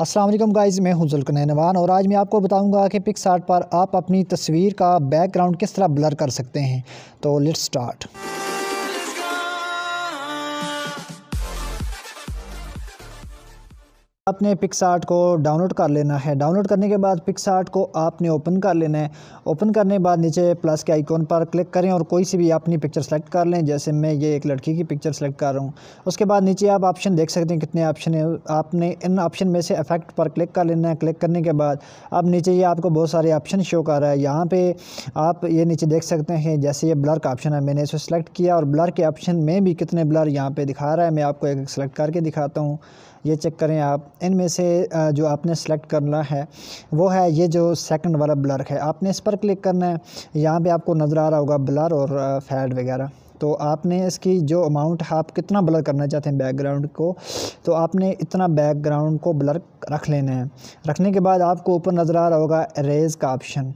Aslam guys मैं हूं जुल्कन नवान और आज मैं आपको बताऊंगा कि पिक्स पर आप अपनी तस्वीर का बैकग्राउंड किस तरह ब्लर कर सकते हैं तो लेट्स स्टार्ट आपने पिक्स आर्ट को डाउनलोड कर लेना है डाउनलोड करने के बाद पिक्स आर्ट को आपने ओपन कर लेना है ओपन करने के बाद नीचे प्लस के आइकॉन पर क्लिक करें और कोई सी भी अपनी पिक्चर सेलेक्ट कर लें जैसे मैं ये एक लड़की की पिक्चर सेलेक्ट कर रहा हूँ उसके बाद नीचे आप ऑप्शन देख सकते हैं कितने ऑप्शन है आपने इन ऑप्शन में से अफेक्ट पर क्लिक कर लेना है क्लिक करने के बाद अब नीचे ये आपको बहुत सारे ऑप्शन शो कर रहा है यहाँ पर आप ये नीचे देख सकते हैं जैसे ये ब्लर का ऑप्शन है मैंने इसे सेलेक्ट किया और ब्लर के ऑप्शन में भी कितने ब्लर यहाँ पर दिखा रहा है मैं आपको एक सेलेक्ट करके दिखाता हूँ ये चेक करें आप इनमें से जो आपने सेलेक्ट करना है वो है ये जो सेकंड वाला ब्लर है आपने इस पर क्लिक करना है यहाँ पे आपको नज़र आ रहा होगा ब्लर और फैड वगैरह तो आपने इसकी जो अमाउंट है आप कितना ब्लर करना चाहते हैं बैकग्राउंड को तो आपने इतना बैकग्राउंड को ब्लर रख लेना है रखने के बाद आपको ऊपर नज़र आ रहा होगा अरेज़ का ऑप्शन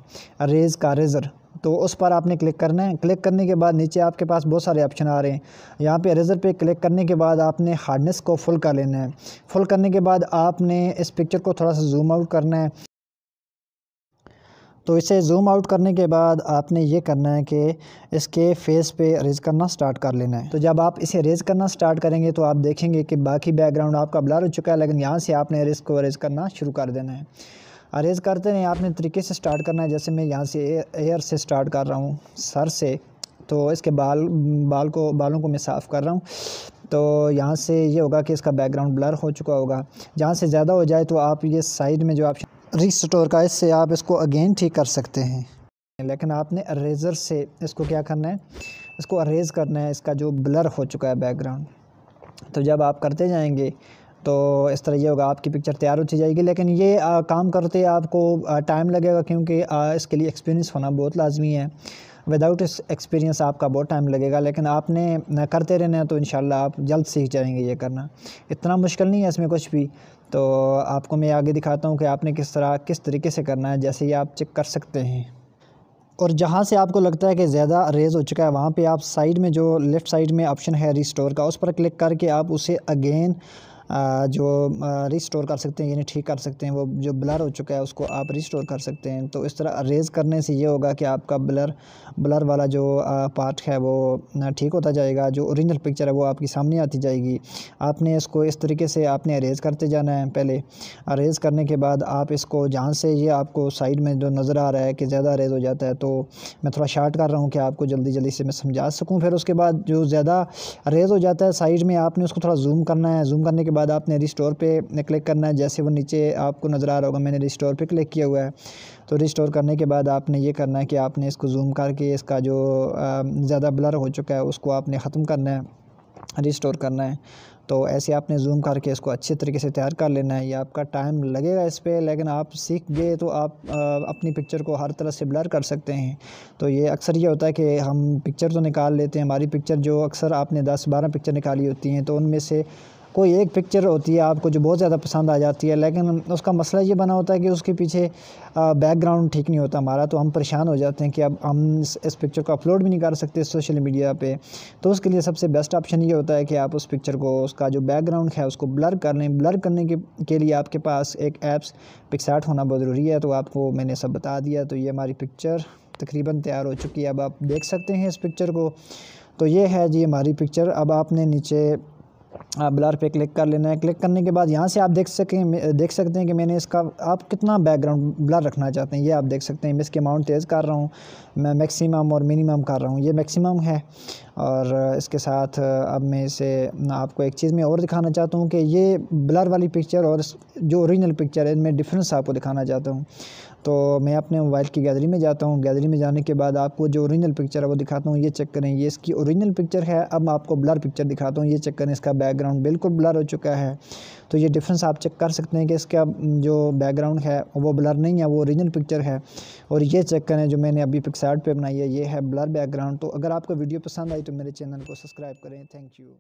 अरेज़ का रेज़र तो उस पर आपने क्लिक करना है क्लिक करने के बाद नीचे आपके पास बहुत सारे ऑप्शन आ रहे हैं यहाँ पे रेजर पे क्लिक करने के बाद आपने हार्डनेस को फुल कर लेना है फुल करने के बाद आपने इस पिक्चर को थोड़ा सा जूम आउट करना है तो इसे जूम आउट करने के बाद आपने ये करना है कि इसके फेस पे रेज़ करना स्टार्ट कर लेना है तो जब आप इसे रेज़ करना स्टार्ट करेंगे तो आप देखेंगे कि बाकी बैकग्राउंड आपका ब्लर हो चुका है लेकिन यहाँ से आपने रेज़ को रेज़ करना शुरू कर देना है अरेज करते नहीं आपने तरीके से स्टार्ट करना है जैसे मैं यहाँ से एयर से स्टार्ट कर रहा हूँ सर से तो इसके बाल बाल को बालों को मैं साफ़ कर रहा हूँ तो यहाँ से ये होगा कि इसका बैकग्राउंड ब्लर हो चुका होगा जहाँ से ज़्यादा हो जाए तो आप ये साइड में जो आप रिस्टोर का इससे आप इसको अगेन ठीक कर सकते हैं लेकिन आपने अरेज़र से इसको क्या करना है इसको अरेज़ करना है इसका जो ब्लर हो चुका है बैकग्राउंड तो जब आप करते जाएंगे तो इस तरह ये होगा आपकी पिक्चर तैयार होती जाएगी लेकिन ये आ, काम करते आपको टाइम लगेगा क्योंकि इसके लिए एक्सपीरियंस होना बहुत लाजमी है विदाउट एक्सपीरियंस आपका बहुत टाइम लगेगा लेकिन आपने करते रहना तो इन आप जल्द सीख जाएंगे ये करना इतना मुश्किल नहीं है इसमें कुछ भी तो आपको मैं आगे दिखाता हूँ कि आपने किस तरह किस तरीके से करना है जैसे ये आप चेक कर सकते हैं और जहाँ से आपको लगता है कि ज़्यादा रेज़ हो चुका है वहाँ पे आप साइड में जो लेफ़्ट साइड में ऑप्शन है रिस्टोर का उस पर क्लिक करके आप उसे अगेन जो रिस्टोर कर सकते हैं यानी ठीक कर सकते हैं वो जो ब्लर हो चुका है उसको आप रिस्टोर कर सकते हैं तो इस तरह अरेज करने से ये होगा कि आपका ब्लर ब्लर वाला जो पार्ट है वो ठीक होता जाएगा जो औरिजिनल पिक्चर है वो आपकी सामने आती जाएगी आपने इसको इस तरीके से आपने अरेज करते जाना है पहले अरेज करने के बाद आप इसको जहाँ से ये आपको साइड में जो नज़र आ रहा है कि ज़्यादा अरेज हो जाता है तो मैं थोड़ा शार्ट कर रहा हूँ कि आपको जल्दी जल्दी से मैं समझा सकूँ फिर उसके बाद जो ज़्यादा अरेज हो जाता है साइड में आपने उसको थोड़ा जूम करना है जूम करने के बाद आपने रिस्टोर पे क्लिक करना है जैसे वो नीचे आपको नज़र आ रहा होगा मैंने रिस्टोर पे क्लिक किया हुआ है तो रिस्टोर करने के बाद आपने ये करना है कि आपने इसको जूम करके इसका जो ज़्यादा ब्लर हो चुका है उसको आपने ख़त्म करना है रिस्टोर करना है तो ऐसे आपने जूम करके इसको अच्छे तरीके से तैयार कर लेना है या आपका टाइम लगेगा इस पर लेकिन आप सीख गए तो आप आ, अपनी पिक्चर को हर तरह से ब्लर कर सकते हैं तो ये अक्सर ये होता है कि हम पिक्चर तो निकाल लेते हैं हमारी पिक्चर जो अक्सर आपने 10-12 पिक्चर निकाली होती हैं तो उनमें से कोई एक पिक्चर होती है आपको जो बहुत ज़्यादा पसंद आ जाती है लेकिन उसका मसला ये बना होता है कि उसके पीछे बैकग्राउंड ठीक नहीं होता हमारा तो हम परेशान हो जाते हैं कि अब हम इस, इस पिक्चर को अपलोड भी नहीं कर सकते सोशल मीडिया पर तो उसके लिए सबसे बेस्ट ऑप्शन ये होता है कि आप उस पिक्चर को उसका जो बैकग्राउंड है उसको ब्लर कर लें ब्लर करने के, के लिए आपके पास एक ऐप्स पिक्सार्ट होना बहुत ज़रूरी है तो आपको मैंने सब बता दिया तो ये हमारी पिक्चर तकरीबन तैयार हो चुकी है अब आप देख सकते हैं इस पिक्चर को तो ये है जी हमारी पिक्चर अब आपने नीचे आप ब्लर पे क्लिक कर लेना है क्लिक करने के बाद यहाँ से आप देख सकें देख सकते हैं कि मैंने इसका आप कितना बैकग्राउंड ब्लर रखना चाहते हैं ये आप देख सकते हैं मैं इसके अमाउंट तेज़ कर रहा हूँ मैं मैक्सिमम और मिनिमम कर रहा हूँ ये मैक्सिमम है और इसके साथ अब मैं इसे आपको एक चीज़ में और दिखाना चाहता हूँ कि ये ब्लर वाली पिक्चर और जो औरिजिनल पिक्चर है इनमें डिफरेंस आपको दिखाना चाहता हूँ तो मैं अपने मोबाइल की गैलरी में जाता हूँ गैलरी में जाने के बाद आपको जो औरिजिनल पिक्चर है वो दिखाता हूँ ये चेक करें ये इसकी औरिजिनल पिक्चर है अब मैं आपको ब्लर पिक्चर दिखाता हूँ ये चेक करें इसका बैक बैकग्राउंड बिल्कुल ब्लर हो चुका है तो ये डिफरेंस आप चेक कर सकते हैं कि इसका जो बैकग्राउंड है वो ब्लर नहीं है वो ओरिजिनल पिक्चर है और ये चेक करें जो मैंने अभी पिक्सार्ट पे बनाई है ये है ब्लर बैकग्राउंड तो अगर आपको वीडियो पसंद आई तो मेरे चैनल को सब्सक्राइब करें थैंक यू